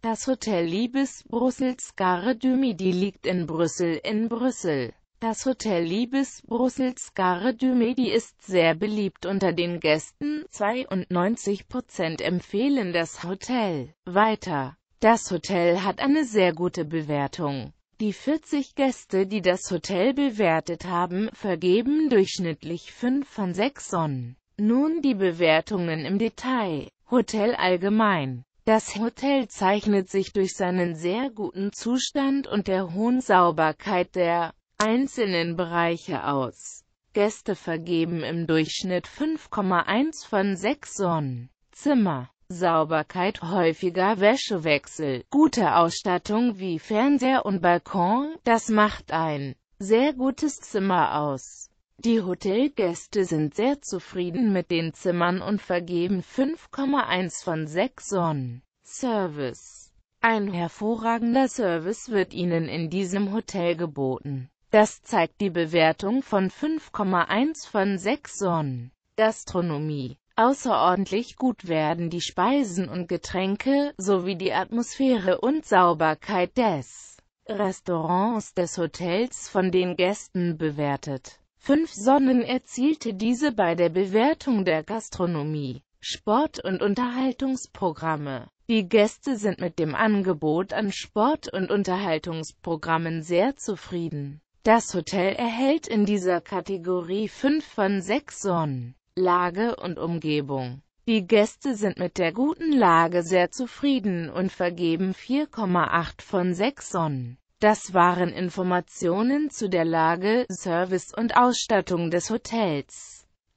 Das Hotel Liebes Brussels Gare du Midi liegt in Brüssel in Brüssel. Das Hotel Liebes Brussels Gare du Midi ist sehr beliebt unter den Gästen, 92% empfehlen das Hotel. Weiter. Das Hotel hat eine sehr gute Bewertung. Die 40 Gäste, die das Hotel bewertet haben, vergeben durchschnittlich 5 von 6 Sonnen. Nun die Bewertungen im Detail. Hotel allgemein. Das Hotel zeichnet sich durch seinen sehr guten Zustand und der hohen Sauberkeit der einzelnen Bereiche aus. Gäste vergeben im Durchschnitt 5,1 von 6 Sonnen. Zimmer, Sauberkeit, häufiger Wäschewechsel, gute Ausstattung wie Fernseher und Balkon, das macht ein sehr gutes Zimmer aus. Die Hotelgäste sind sehr zufrieden mit den Zimmern und vergeben 5,1 von 6 Sonnen. Service. Ein hervorragender Service wird Ihnen in diesem Hotel geboten. Das zeigt die Bewertung von 5,1 von 6 Sonnen. Gastronomie. Außerordentlich gut werden die Speisen und Getränke, sowie die Atmosphäre und Sauberkeit des Restaurants des Hotels von den Gästen bewertet. 5 Sonnen erzielte diese bei der Bewertung der Gastronomie. Sport- und Unterhaltungsprogramme. Die Gäste sind mit dem Angebot an Sport- und Unterhaltungsprogrammen sehr zufrieden. Das Hotel erhält in dieser Kategorie 5 von 6 Sonnen. Lage und Umgebung. Die Gäste sind mit der guten Lage sehr zufrieden und vergeben 4,8 von 6 Sonnen. Das waren Informationen zu der Lage, Service und Ausstattung des Hotels.